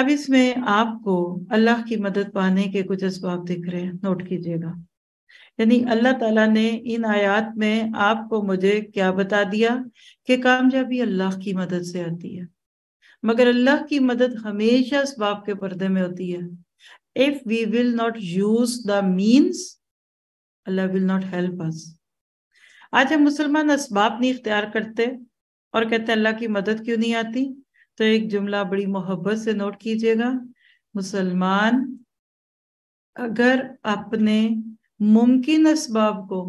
अब इसमें आपको अल्लाह की मदद पाने के कुछ इसबाब दिख रहे हैं नोट कीजिएगा यानी अल्लाह ताला ने इन आयात में आपको मुझे क्या बता दिया कि कामयाबी अल्लाह की मदद से आती है मगर अल्लाह की मदद हमेशा इस के पर्दे में होती है if we will not use the means Allah will not help us आज हम मुसलमान इसबाब नहीं इख्तियार करते और कहते अल्लाह की मदद क्यों नहीं आती तो एक जुमला बड़ी मोहब्बत से नोट कीजिएगा मुसलमान अगर अपने मुमकिन इसबाब को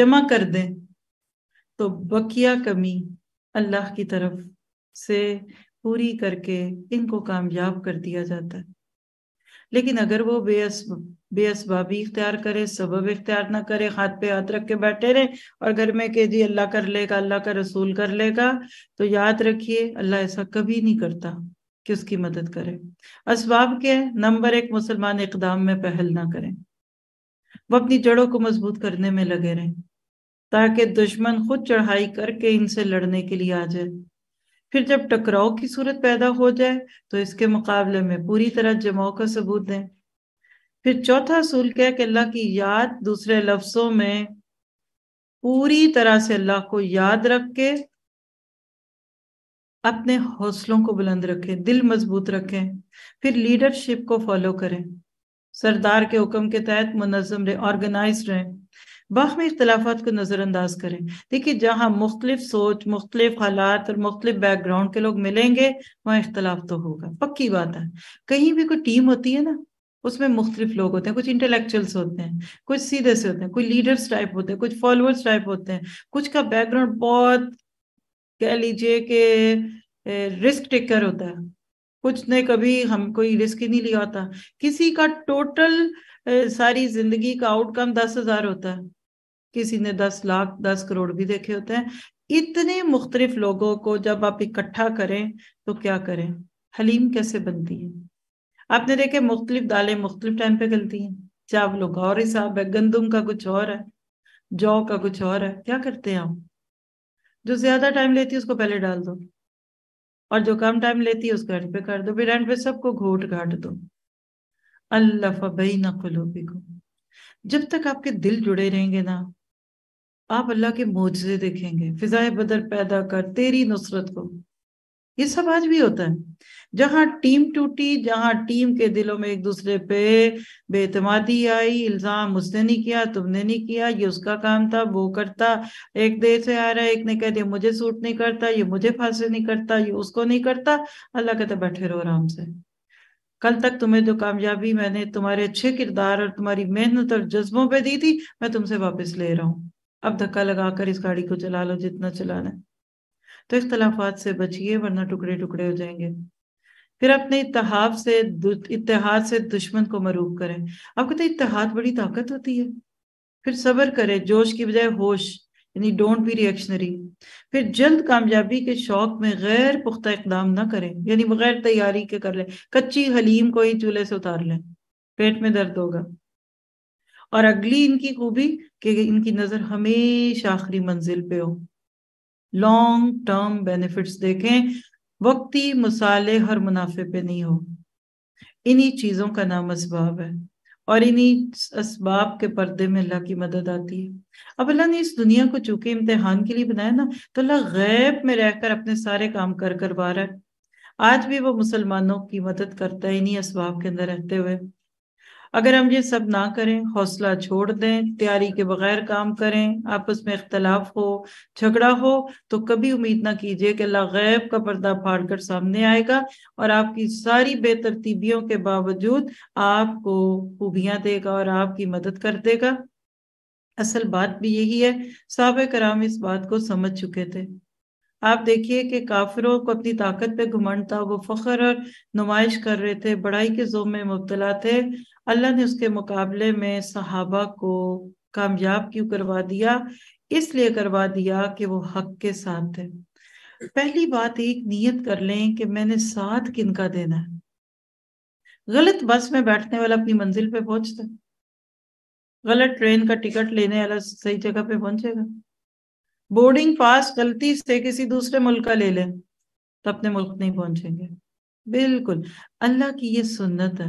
जमा कर दें तो बकिया कमी अल्लाह की तरफ से पूरी करके इनको कामयाब कर दिया जाता है लेकिन अगर वो बेअस बेअसबाबी इख्तियार करे सबब इख्तियार ना करे हाथ पे हाथ रख के बैठे रहे और घर में कह दिए अल्लाह कर लेगा अल्लाह का रसूल कर लेगा तो याद रखिए अल्लाह ऐसा कभी नहीं करता कि उसकी मदद करे इसबाब के नंबर एक मुसलमान इकदाम में पहल ना करें वो अपनी जड़ों को मजबूत करने में लगे रहें ताकि दुश्मन खुद चढ़ाई करके इनसे लड़ने के लिए आ जाए फिर जब टकराव की सूरत पैदा हो जाए तो इसके मुकाबले में पूरी तरह जमाव का सबूत दें फिर चौथा असूल क्या कि अल्लाह की याद दूसरे लफ्जों में पूरी तरह से अल्लाह को याद रख के अपने हौसलों को बुलंद रखें दिल मजबूत रखें फिर लीडरशिप को फॉलो करें सरदार के हुक्म के तहत मुनजम रहे ऑर्गेनाइज रहें बाहमी इख्तलाफा को नज़रअंदाज करें देखिए जहां मुख्तलिफ सोच मुख्तलिफ हालात और मुख्तलिफ बैकग्राउंड के लोग मिलेंगे वहां इख्तलाफ तो होगा पक्की बात है कहीं भी कोई टीम होती है ना उसमें मुख्तलिफ लोग होते हैं कुछ इंटेलेक्चुअल्स होते हैं कुछ सीधे से होते हैं कुछ लीडर्स टाइप होते हैं कुछ फॉलोअर्स टाइप होते हैं कुछ का बैकग्राउंड बहुत कह लीजिए कि रिस्क टेकर होता है कुछ ने कभी हम कोई रिस्क ही नहीं लिया होता किसी का टोटल सारी जिंदगी का आउटकम दस हजार होता है किसी ने दस लाख दस करोड़ भी देखे होते हैं इतने मुख्तलिफ लोगों को जब आप इकट्ठा करें तो क्या करें हलीम कैसे बनती है आपने देखे मुख्तलिफ दालें मुख्तलिफ टाइम पे गलती हैं चावलों का और हिसाब है गंदम का कुछ और है जौ का कुछ और है क्या करते हैं आप जो ज्यादा टाइम लेती है उसको पहले डाल दो और जो कम टाइम लेती है उसको एंड पे कर दो फिर एंड पे सबको घोट घाट दो अल्लाह फबई ना खुलोबी को जब तक आपके दिल जुड़े रहेंगे ना आप अल्लाह के मोजे देखेंगे फिजाए बदर पैदा कर तेरी नुसरत को ये सब आज भी होता है जहां टीम टूटी जहां टीम के दिलों में एक दूसरे पे बेतमादी आई इल्जाम उसने नहीं किया तुमने नहीं किया ये उसका काम था वो करता एक देर से आ रहा है एक ने कह दिया मुझे सूट नहीं करता ये मुझे फांसी नहीं करता ये उसको नहीं करता अल्लाह कहते बैठे रहो आराम से कल तक तुम्हें जो कामयाबी मैंने तुम्हारे अच्छे किरदार और तुम्हारी मेहनत और जज्बों पे दी थी मैं तुमसे वापस ले रहा हूँ अब धक्का लगाकर इस गाड़ी को चला लो जितना चलाना है तो इख्तलाफात से बचिए वरना टुकड़े टुकड़े हो जाएंगे फिर अपने इतिहाद से इतिहाद से दुश्मन को मरूब करें आपको तो इतिहाद बड़ी ताकत होती है फिर सब्र करें जोश की बजाय होश यानी डोंट बी रिएक्शनरी फिर जल्द कामयाबी के शौक में गैर पुख्ता इकदाम ना करें यानी बगैर तैयारी के कर लें कच्ची हलीम को ही चूल्हे से उतार लें पेट में दर्द होगा और अगली इनकी खूबी कि इनकी नजर हमेशा आखिरी मंजिल पे हो लॉन्ग टर्म बेनिफिट्स देखें वक्ती मसाले हर मुनाफे पे नहीं हो इन्हीं चीजों का नाम असबाब है और इन्हीं इसबाब के पर्दे में अल्लाह की मदद आती है अब अल्लाह ने इस दुनिया को चूंकि इम्तिहान के लिए बनाया ना तो अल्लाह गैब में रहकर अपने सारे काम कर करवा रहा है आज भी वो मुसलमानों की मदद करता है इन्हीं इसबाब के अंदर रहते हुए अगर हम ये सब ना करें हौसला छोड़ दें तैयारी के बगैर काम करें आपस में इख्तलाफ हो झगड़ा हो तो कभी उम्मीद ना कीजिए कि अल्लाह गैब का पर्दा फाड़ कर सामने आएगा और आपकी सारी बेतरतीबियों के बावजूद आपको खूबियां देगा और आपकी मदद कर देगा असल बात भी यही है साहब कराम इस बात को समझ चुके थे आप देखिए कि काफिरों को अपनी ताकत पे घुमंड था वो फखर और नुमाइश कर रहे थे बड़ाई के जो में मुबतला थे अल्लाह ने उसके मुकाबले में सहाबा को कामयाब क्यों करवा दिया इसलिए करवा दिया कि वो हक के साथ थे पहली बात एक नीयत कर लें कि मैंने साथ किन का देना है गलत बस में बैठने वाला अपनी मंजिल पे पहुंचता गलत ट्रेन का टिकट लेने वाला सही जगह पे पहुंचेगा बोर्डिंग पास गलती से किसी दूसरे मुल्क का ले लें तो अपने मुल्क नहीं पहुंचेंगे बिल्कुल अल्लाह की ये सुन्नत है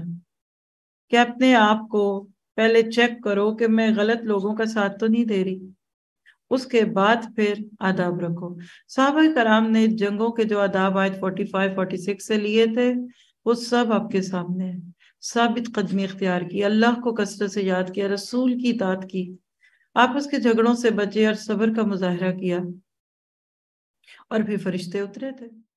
कि अपने आप को पहले चेक करो कि मैं गलत लोगों का साथ तो नहीं दे रही उसके बाद फिर आदाब रखो साहब कराम ने जंगों के जो आदाब आयत 45, 46 से लिए थे वो सब आपके सामने है साबित कदमी इख्तियार की अल्लाह को कसरत से याद किया रसूल की तात की आपस के झगड़ों से बचे और सब्र का मुजाहरा किया और फिर फरिश्ते उतरे थे